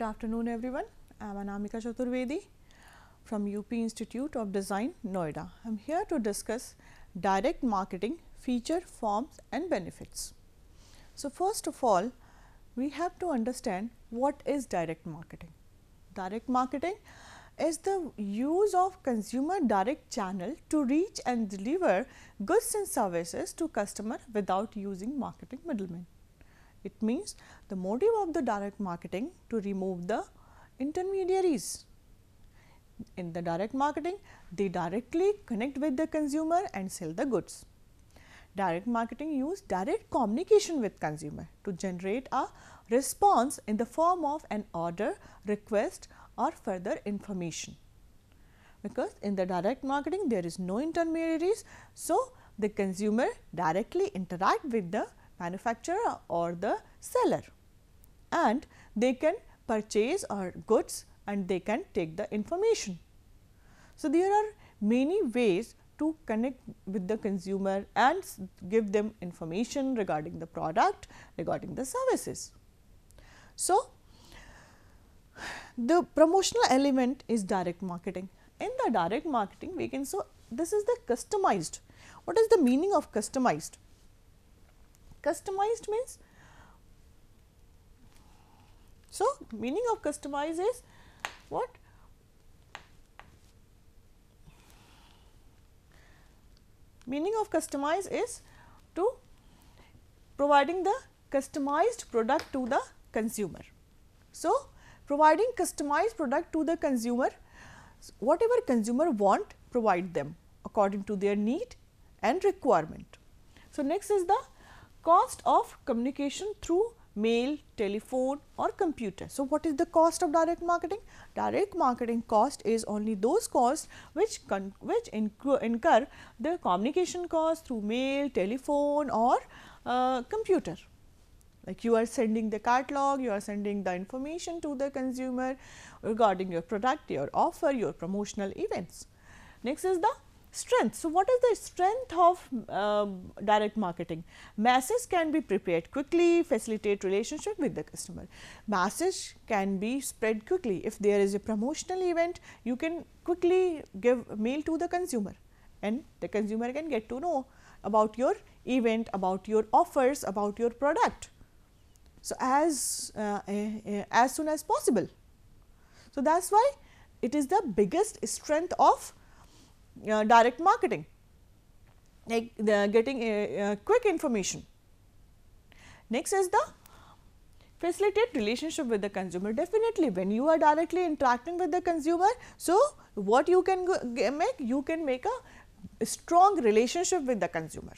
Good afternoon, everyone. I am Anamika Chaturvedi from UP Institute of Design, Noida. I am here to discuss direct marketing feature, forms and benefits. So, first of all, we have to understand what is direct marketing. Direct marketing is the use of consumer direct channel to reach and deliver goods and services to customer without using marketing middlemen. It means the motive of the direct marketing to remove the intermediaries. In the direct marketing, they directly connect with the consumer and sell the goods. Direct marketing use direct communication with consumer to generate a response in the form of an order, request or further information. Because in the direct marketing, there is no intermediaries. So, the consumer directly interact with the manufacturer or the seller and they can purchase our goods and they can take the information. So, there are many ways to connect with the consumer and give them information regarding the product, regarding the services. So, the promotional element is direct marketing. In the direct marketing we can so this is the customized. What is the meaning of customized? Customized means so meaning of customize is what meaning of customize is to providing the customized product to the consumer. So, providing customized product to the consumer whatever consumer want provide them according to their need and requirement. So, next is the cost of communication through mail, telephone or computer. So, what is the cost of direct marketing? Direct marketing cost is only those costs which, which incur the communication cost through mail, telephone or uh, computer. Like you are sending the catalog, you are sending the information to the consumer regarding your product, your offer, your promotional events. Next is the Strength. So, what is the strength of uh, direct marketing? Masses can be prepared quickly, facilitate relationship with the customer. Masses can be spread quickly. If there is a promotional event, you can quickly give mail to the consumer and the consumer can get to know about your event, about your offers, about your product. So, as, uh, uh, as soon as possible. So, that is why it is the biggest strength of uh, direct marketing, like getting a, uh, a uh, quick information. Next is the facilitate relationship with the consumer definitely when you are directly interacting with the consumer. So, what you can make you can make a strong relationship with the consumer.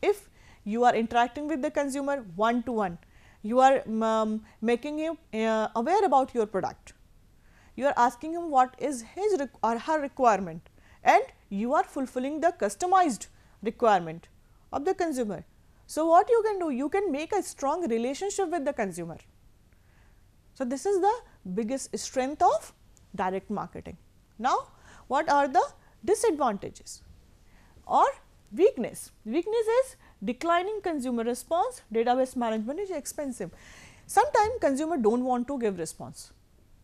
If you are interacting with the consumer one to one, you are um, making him uh, aware about your product, you are asking him what is his or her requirement and you are fulfilling the customized requirement of the consumer. So, what you can do? You can make a strong relationship with the consumer. So, this is the biggest strength of direct marketing. Now, what are the disadvantages or weakness? Weakness is declining consumer response, database management is expensive. Sometimes consumer do not want to give response.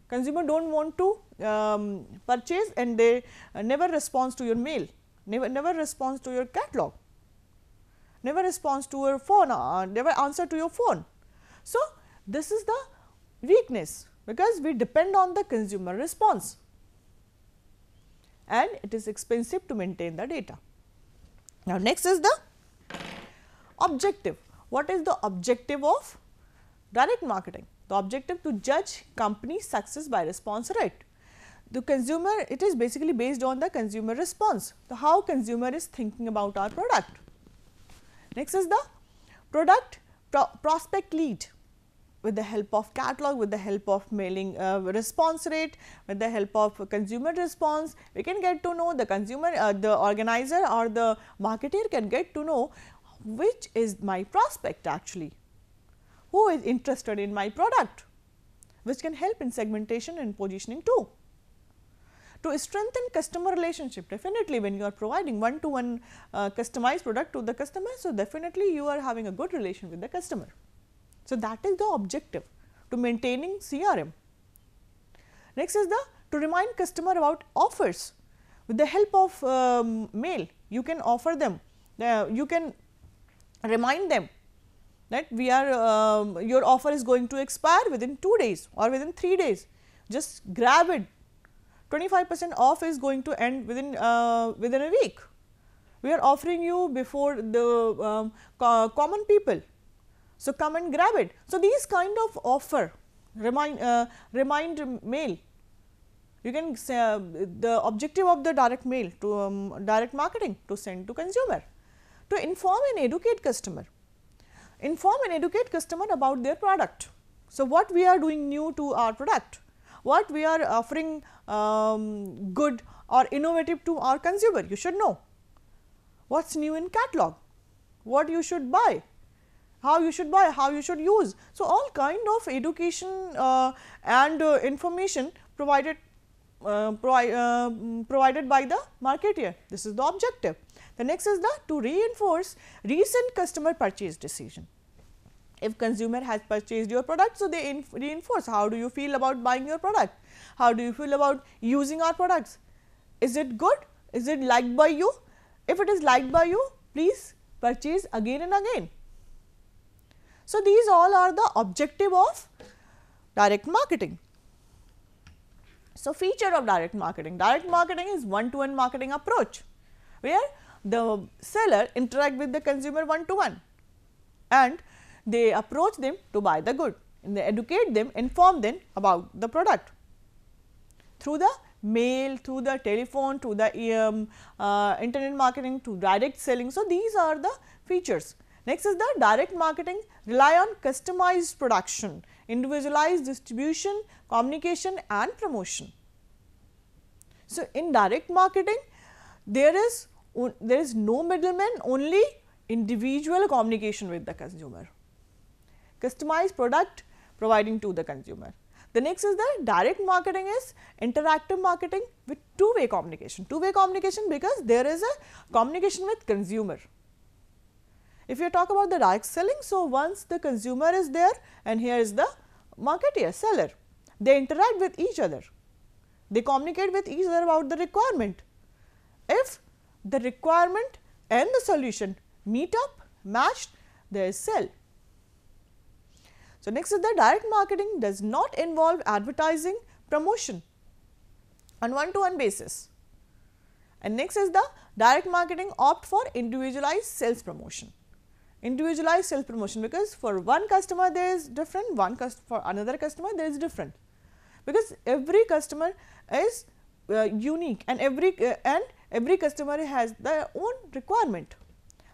Consumer do not want to um, purchase and they uh, never responds to your mail, never, never responds to your catalog, never responds to your phone, uh, never answer to your phone. So, this is the weakness because we depend on the consumer response and it is expensive to maintain the data. Now, next is the objective. What is the objective of direct marketing? The objective to judge company success by response rate. The consumer, it is basically based on the consumer response. So, how consumer is thinking about our product. Next is the product pro prospect lead with the help of catalog, with the help of mailing uh, response rate, with the help of consumer response, we can get to know the consumer, uh, the organizer or the marketer can get to know which is my prospect actually who is interested in my product which can help in segmentation and positioning too. To strengthen customer relationship definitely when you are providing one to one uh, customized product to the customer. So, definitely you are having a good relation with the customer. So, that is the objective to maintaining CRM. Next is the to remind customer about offers with the help of um, mail you can offer them uh, you can remind them that we are um, your offer is going to expire within 2 days or within 3 days just grab it 25 percent off is going to end within uh, within a week we are offering you before the um, co common people so come and grab it so these kind of offer remind uh, remind mail you can say uh, the objective of the direct mail to um, direct marketing to send to consumer to inform and educate customer inform and educate customer about their product. So, what we are doing new to our product, what we are offering um, good or innovative to our consumer, you should know. What is new in catalog, what you should buy, how you should buy, how you should use. So, all kind of education uh, and uh, information provided uh, provi uh, provided by the marketeer, this is the objective. The next is the to reinforce recent customer purchase decision. If consumer has purchased your product, so they reinforce how do you feel about buying your product, how do you feel about using our products, is it good, is it liked by you, if it is liked by you, please purchase again and again. So, these all are the objective of direct marketing. So, feature of direct marketing, direct marketing is one to one marketing approach where the seller interact with the consumer one to one and they approach them to buy the good and they educate them inform them about the product through the mail through the telephone through the um, uh, internet marketing to direct selling. So, these are the features. Next is the direct marketing rely on customized production, individualized distribution, communication and promotion. So, in direct marketing there is there is no middleman only individual communication with the consumer. Customized product providing to the consumer. The next is the direct marketing is interactive marketing with two way communication. Two way communication because there is a communication with consumer. If you talk about the direct selling, so once the consumer is there and here is the marketer seller, they interact with each other. They communicate with each other about the requirement. If the requirement and the solution meet up, matched, there is sell. So, next is the direct marketing does not involve advertising, promotion on one to one basis. And next is the direct marketing opt for individualized sales promotion. Individualized sales promotion because for one customer there is different, one for another customer there is different. Because every customer is uh, unique and every uh, and every customer has their own requirement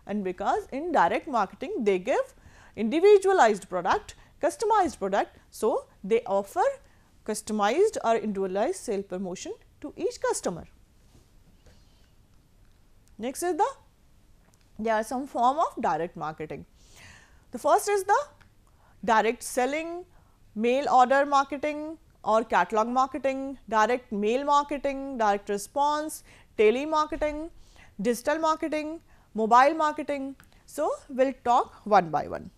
and because in direct marketing they give individualized product, customized product. So, they offer customized or individualized sale promotion to each customer. Next is the there are some form of direct marketing. The first is the direct selling, mail order marketing or catalog marketing, direct mail marketing, direct response, telemarketing, digital marketing, mobile marketing. So, we will talk one by one.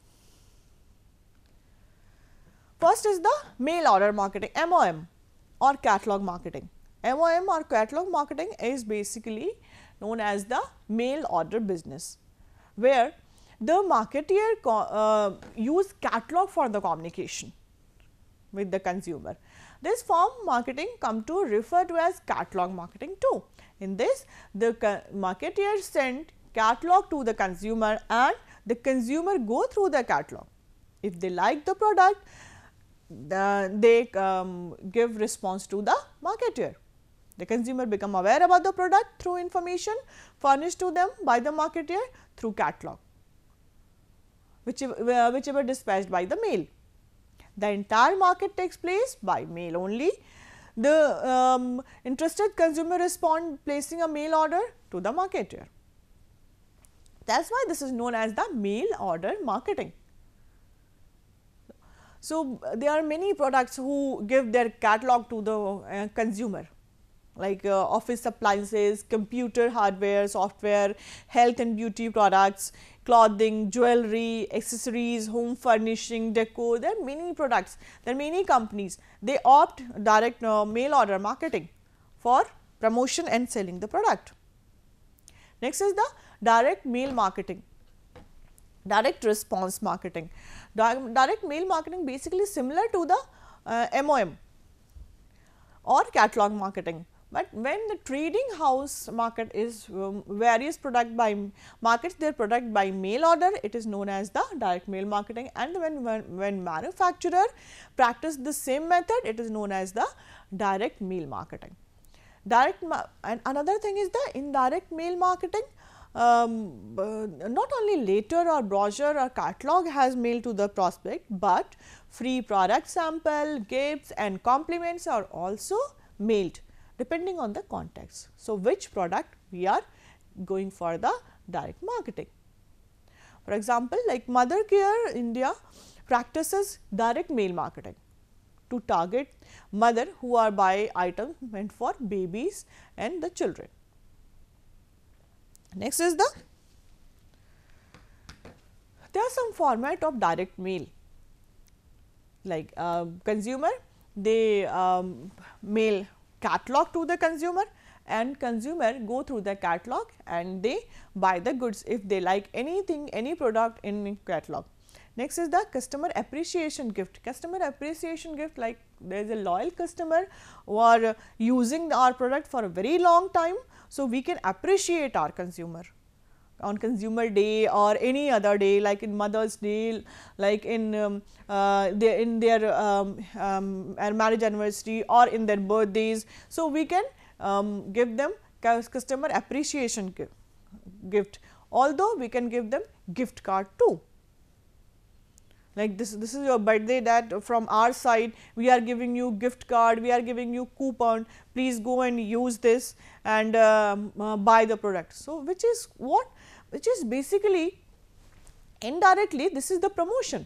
First is the mail order marketing MOM or catalog marketing. MOM or catalog marketing is basically known as the mail order business, where the marketeer uh, use catalog for the communication with the consumer. This form marketing come to refer to as catalog marketing too. In this, the marketeer send catalog to the consumer and the consumer go through the catalog. If they like the product, the, they um, give response to the marketeer. The consumer become aware about the product through information furnished to them by the marketeer through catalog, whichever, uh, whichever dispatched by the mail. The entire market takes place by mail only. The um, interested consumer respond placing a mail order to the marketer. That is why this is known as the mail order marketing. So, there are many products who give their catalog to the uh, consumer like uh, office appliances, computer hardware, software, health and beauty products, clothing, jewelry, accessories, home furnishing, decor, there are many products, there are many companies. They opt direct uh, mail order marketing for promotion and selling the product. Next is the direct mail marketing, direct response marketing. Direct, direct mail marketing basically similar to the uh, MOM or catalog marketing. But when the trading house market is um, various product by markets their product by mail order, it is known as the direct mail marketing and when, when, when manufacturer practice the same method, it is known as the direct mail marketing. Direct and another thing is the indirect mail marketing. Um, uh, not only letter or brochure or catalog has mail to the prospect, but free product sample, gifts and compliments are also mailed depending on the context. So, which product we are going for the direct marketing. For example, like Mother Care India practices direct mail marketing to target mother who are buy items meant for babies and the children. Next is the, there are some format of direct mail like uh, consumer they um, mail catalog to the consumer and consumer go through the catalog and they buy the goods if they like anything any product in catalog. Next is the customer appreciation gift. Customer appreciation gift like there is a loyal customer who are using our product for a very long time. So, we can appreciate our consumer on consumer day or any other day like in mother's day like in um, uh, their in their um, um, marriage anniversary or in their birthdays. So, we can um, give them customer appreciation gift although we can give them gift card too. Like this, this is your birthday that from our side we are giving you gift card, we are giving you coupon, please go and use this and um, uh, buy the product. So, which is what which is basically indirectly this is the promotion.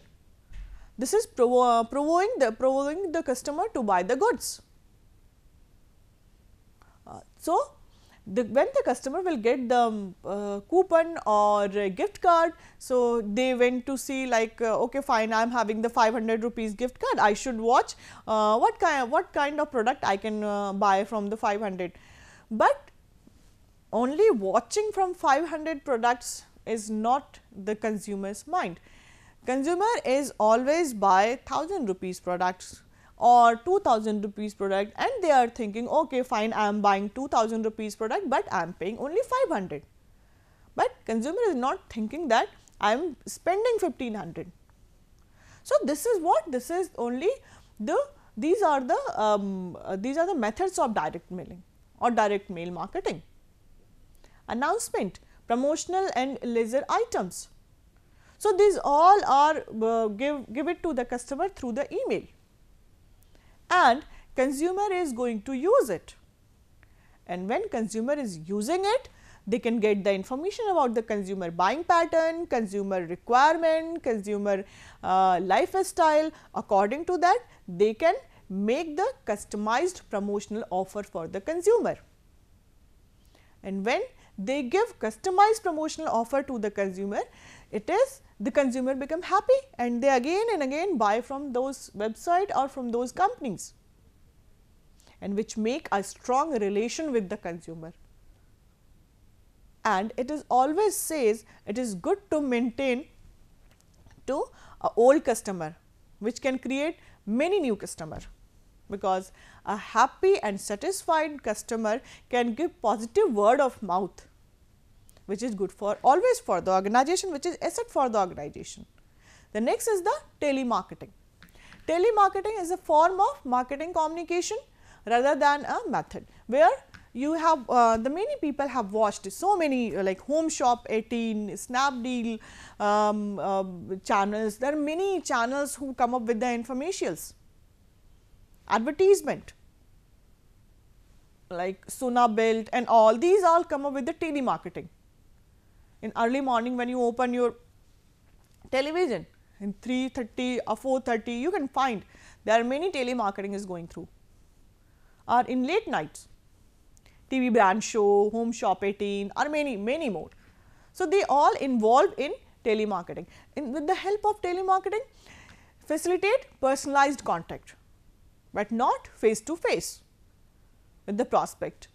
This is provo uh, provoking, the, provoking the customer to buy the goods. Uh, so, the, when the customer will get the um, uh, coupon or gift card. So, they went to see like uh, okay fine I am having the 500 rupees gift card I should watch uh, what kind what kind of product I can uh, buy from the 500. But only watching from 500 products is not the consumer's mind. Consumer is always buy 1000 rupees products or 2000 rupees product and they are thinking okay fine I am buying 2000 rupees product, but I am paying only 500. But consumer is not thinking that I am spending 1500. So, this is what this is only the these are the um, uh, these are the methods of direct mailing or direct mail marketing announcement, promotional and leisure items. So, these all are uh, give, give it to the customer through the email and consumer is going to use it. And when consumer is using it, they can get the information about the consumer buying pattern, consumer requirement, consumer uh, lifestyle. According to that, they can make the customized promotional offer for the consumer. And when they give customized promotional offer to the consumer, it is the consumer become happy and they again and again buy from those website or from those companies and which make a strong relation with the consumer. And it is always says it is good to maintain to a old customer which can create many new customer because a happy and satisfied customer can give positive word of mouth which is good for always for the organization which is asset for the organization. The next is the telemarketing. Telemarketing is a form of marketing communication rather than a method where you have uh, the many people have watched so many uh, like home shop 18 snapdeal um, uh, channels there are many channels who come up with the infomercials advertisement like Sona Belt and all these all come up with the telemarketing in early morning when you open your television in 3.30 or 4.30 you can find there are many telemarketing is going through or in late nights TV brand show, home shop 18 or many many more. So, they all involve in telemarketing with the help of telemarketing facilitate personalized contact, but not face to face with the prospect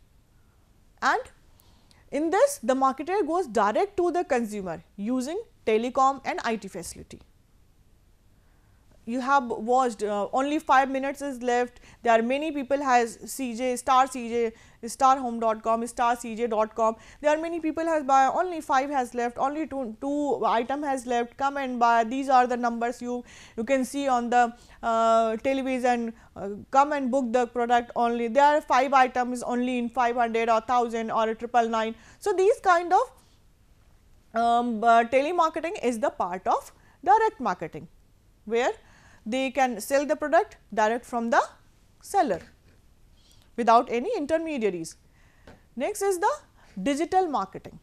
and in this, the marketer goes direct to the consumer using telecom and IT facility you have watched uh, only 5 minutes is left there are many people has cj star cj Starhome.com starcj.com star cj.com there are many people has buy only 5 has left only two, two item has left come and buy these are the numbers you you can see on the uh, television uh, come and book the product only there are 5 items only in 500 or 1000 or triple nine. So, these kind of um, uh, telemarketing is the part of direct marketing where they can sell the product direct from the seller without any intermediaries. Next is the digital marketing.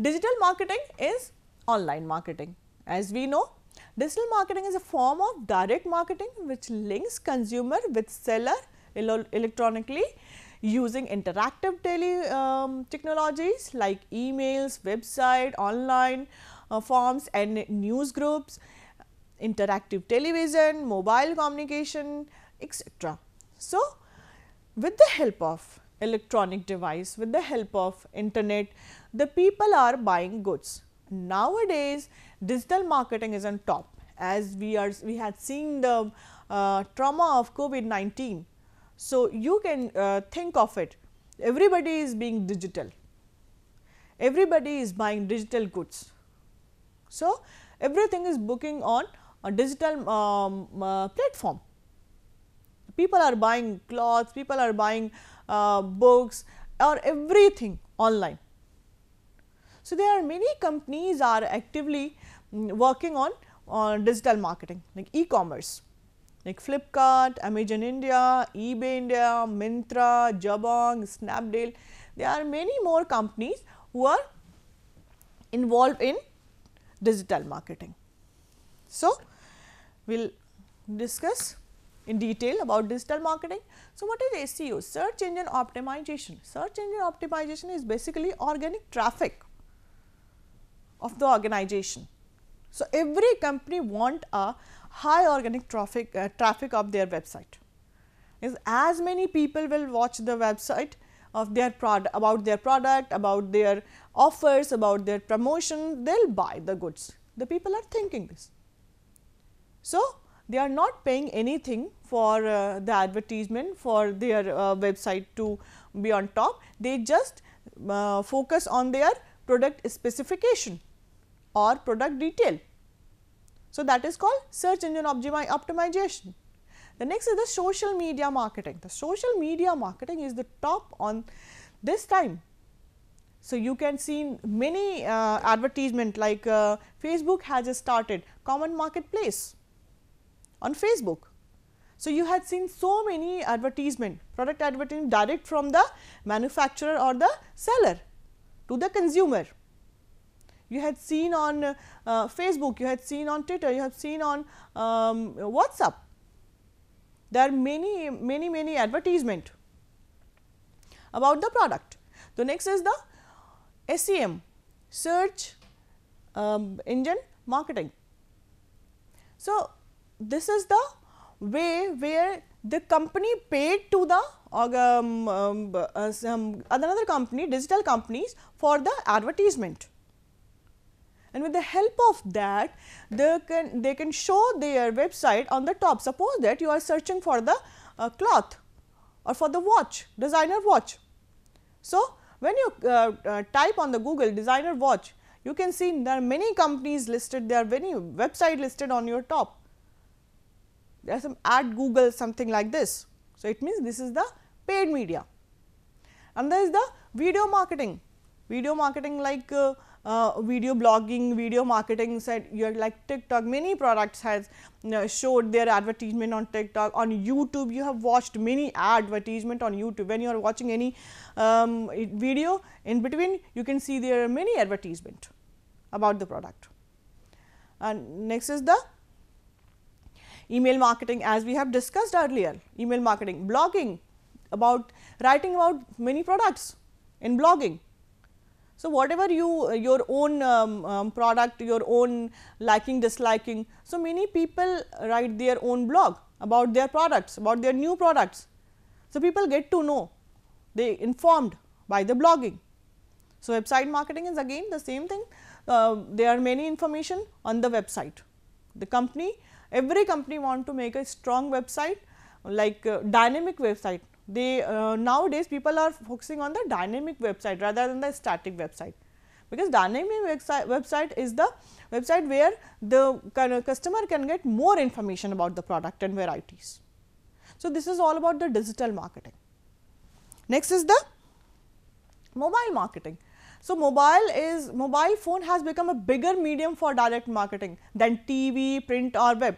Digital marketing is online marketing. As we know, digital marketing is a form of direct marketing which links consumer with seller electronically using interactive tele um, technologies like emails, website, online uh, forms and news groups, interactive television, mobile communication etc. So, with the help of electronic device, with the help of internet, the people are buying goods. Nowadays, digital marketing is on top as we are we had seen the uh, trauma of COVID-19. So, you can uh, think of it everybody is being digital, everybody is buying digital goods so, everything is booking on a digital um, uh, platform. People are buying clothes, people are buying uh, books or everything online. So, there are many companies are actively um, working on uh, digital marketing like e-commerce like Flipkart, Amazon India, eBay India, Mintra, Jabong, Snapdeal. There are many more companies who are involved in digital marketing. So, we will discuss in detail about digital marketing. So, what is SEO? Search engine optimization. Search engine optimization is basically organic traffic of the organization. So, every company want a high organic traffic, uh, traffic of their website. Is as many people will watch the website of their product, about their product, about their offers, about their promotion, they will buy the goods. The people are thinking this. So, they are not paying anything for uh, the advertisement for their uh, website to be on top. They just uh, focus on their product specification or product detail. So, that is called search engine optimization. The next is the social media marketing. The social media marketing is the top on this time so, you can see many uh, advertisement like uh, Facebook has started common marketplace on Facebook. So, you had seen so many advertisement product advertisement direct from the manufacturer or the seller to the consumer. You had seen on uh, Facebook, you had seen on Twitter, you have seen on um, WhatsApp. There are many, many, many advertisement about the product. The next is the SEM search um, engine marketing. So, this is the way where the company paid to the um, um, uh, some another company digital companies for the advertisement and with the help of that they can they can show their website on the top suppose that you are searching for the uh, cloth or for the watch designer watch so when you uh, uh, type on the Google designer watch, you can see there are many companies listed, there are many website listed on your top. There are some ad Google something like this. So, it means this is the paid media. and there is the video marketing. Video marketing like uh, uh, video blogging, video marketing side, you like TikTok, many products has you know, showed their advertisement on TikTok, on YouTube, you have watched many advertisement on YouTube. When you are watching any um, video in between, you can see there are many advertisement about the product. And next is the email marketing as we have discussed earlier, email marketing, blogging about writing about many products in blogging so, whatever you uh, your own um, um, product, your own liking disliking. So, many people write their own blog about their products, about their new products. So, people get to know they informed by the blogging. So, website marketing is again the same thing uh, there are many information on the website. The company every company want to make a strong website like uh, dynamic website they uh, nowadays people are focusing on the dynamic website rather than the static website because dynamic website, website is the website where the customer can get more information about the product and varieties. So, this is all about the digital marketing. Next is the mobile marketing. So, mobile is mobile phone has become a bigger medium for direct marketing than TV, print or web.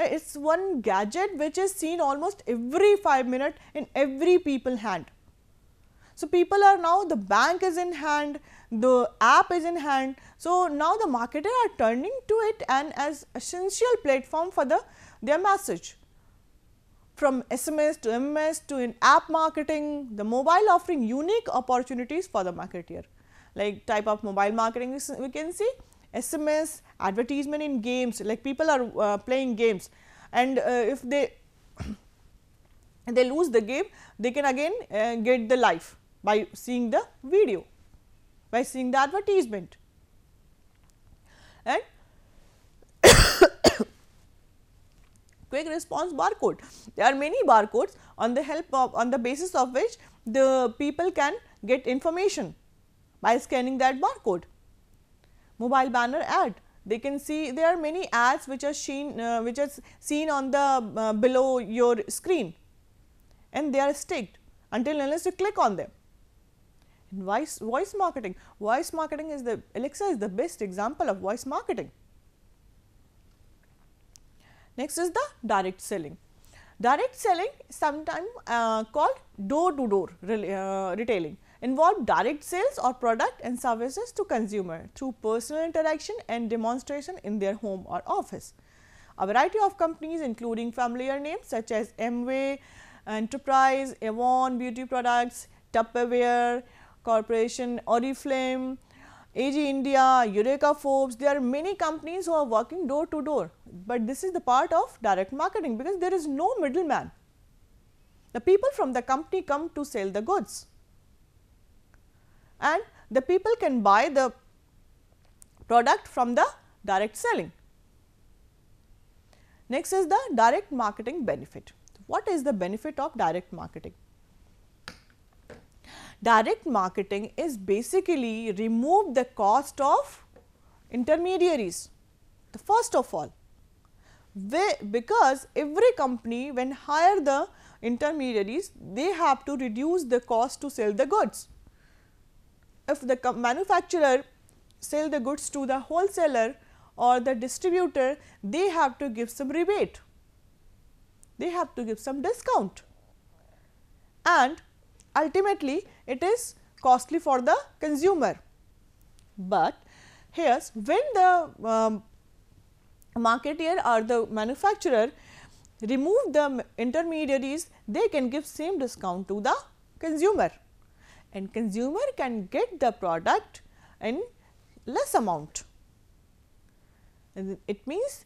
Uh, it's one gadget which is seen almost every 5 minute in every people hand. So, people are now the bank is in hand, the app is in hand. So, now the marketer are turning to it and as essential platform for the their message from SMS to MS to in app marketing, the mobile offering unique opportunities for the marketer. Like type of mobile marketing we can see SMS, advertisement in games like people are uh, playing games and uh, if they they lose the game they can again uh, get the life by seeing the video by seeing the advertisement and quick response barcode. There are many barcodes on the help of on the basis of which the people can get information by scanning that barcode. Mobile banner ad they can see there are many ads which are seen uh, which are seen on the uh, below your screen and they are staked until unless you click on them. And voice, voice marketing, voice marketing is the Alexa is the best example of voice marketing. Next is the direct selling. Direct selling sometimes uh, called door to door uh, retailing involve direct sales or product and services to consumer through personal interaction and demonstration in their home or office. A variety of companies including familiar names such as Amway, Enterprise, Avon Beauty Products, Tupperware Corporation, Oriflame, AG India, Eureka Forbes, there are many companies who are working door to door, but this is the part of direct marketing because there is no middleman. The people from the company come to sell the goods and the people can buy the product from the direct selling. Next is the direct marketing benefit. What is the benefit of direct marketing? Direct marketing is basically remove the cost of intermediaries, the first of all, because every company when hire the intermediaries, they have to reduce the cost to sell the goods if the manufacturer sell the goods to the wholesaler or the distributor, they have to give some rebate, they have to give some discount and ultimately it is costly for the consumer. But here when the um, marketeer or the manufacturer remove the intermediaries, they can give same discount to the consumer and consumer can get the product in less amount. And it means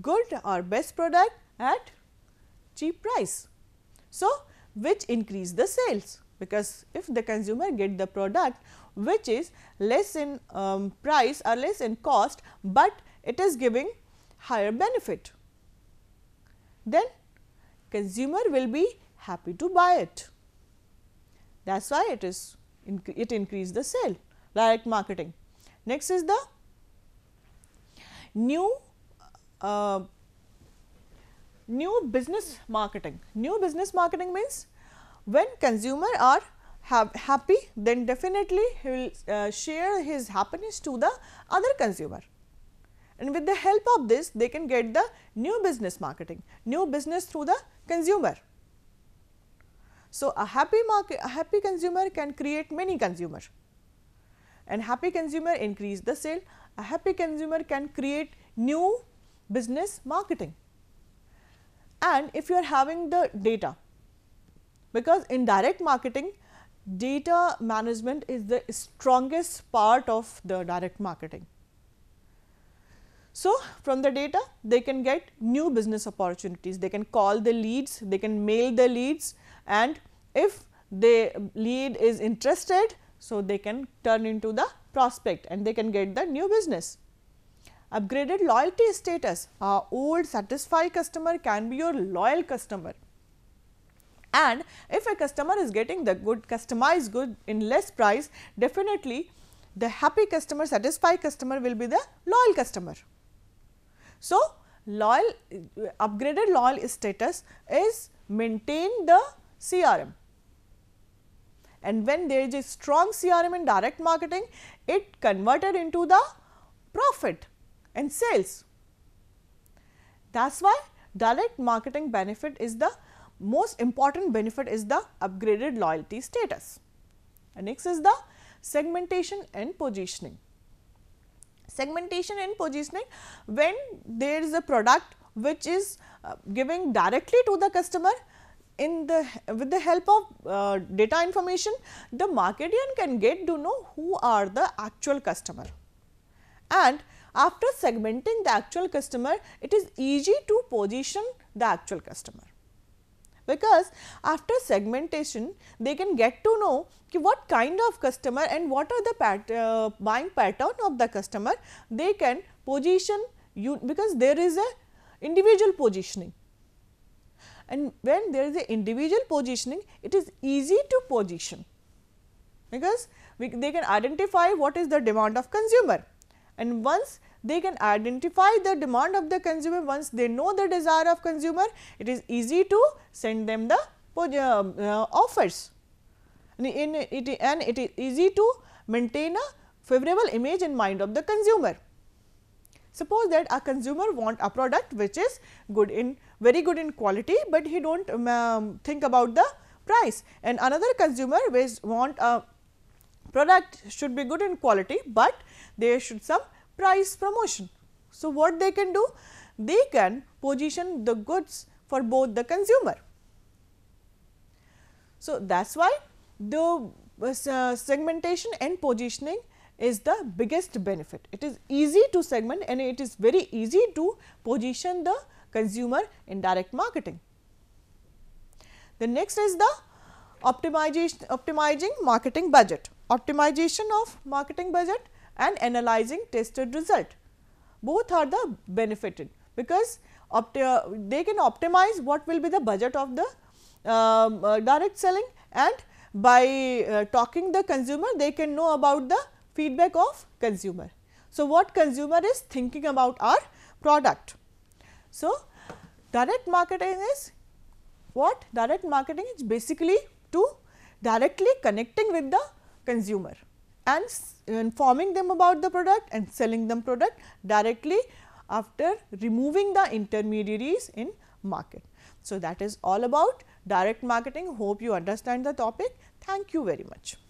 good or best product at cheap price. So, which increase the sales because if the consumer get the product which is less in um, price or less in cost, but it is giving higher benefit, then consumer will be happy to buy it that is why it is it increase the sale direct marketing. Next is the new uh, new business marketing. New business marketing means when consumer are happy then definitely he will uh, share his happiness to the other consumer and with the help of this they can get the new business marketing, new business through the consumer. So, a happy market, a happy consumer can create many consumers and happy consumer increase the sale, a happy consumer can create new business marketing. And if you are having the data, because in direct marketing data management is the strongest part of the direct marketing. So, from the data they can get new business opportunities, they can call the leads, they can mail the leads, and if the lead is interested, so they can turn into the prospect and they can get the new business. Upgraded loyalty status, our old satisfied customer can be your loyal customer and if a customer is getting the good customized good in less price definitely the happy customer satisfied customer will be the loyal customer. So, loyal upgraded loyal status is maintain the CRM. And when there is a strong CRM in direct marketing, it converted into the profit and sales. That is why direct marketing benefit is the most important benefit is the upgraded loyalty status. And next is the segmentation and positioning. Segmentation and positioning when there is a product which is uh, giving directly to the customer in the with the help of uh, data information the marketeer can get to know who are the actual customer and after segmenting the actual customer it is easy to position the actual customer because after segmentation they can get to know what kind of customer and what are the pat, uh, buying pattern of the customer they can position you because there is a individual positioning and when there is a individual positioning it is easy to position because we, they can identify what is the demand of consumer and once they can identify the demand of the consumer once they know the desire of consumer it is easy to send them the uh, uh, offers and, in it, and it is easy to maintain a favorable image in mind of the consumer. Suppose that a consumer want a product which is good in very good in quality, but he do not um, um, think about the price. And another consumer which want a product should be good in quality, but there should some price promotion. So, what they can do? They can position the goods for both the consumer. So, that is why the uh, uh, segmentation and positioning is the biggest benefit. It is easy to segment and it is very easy to position the consumer indirect marketing. The next is the optimization optimizing marketing budget, optimization of marketing budget and analyzing tested result. Both are the benefited because uh, they can optimize what will be the budget of the um, uh, direct selling and by uh, talking the consumer they can know about the feedback of consumer. So, what consumer is thinking about our product. So, direct marketing is what? Direct marketing is basically to directly connecting with the consumer and informing them about the product and selling them product directly after removing the intermediaries in market. So, that is all about direct marketing. Hope you understand the topic. Thank you very much.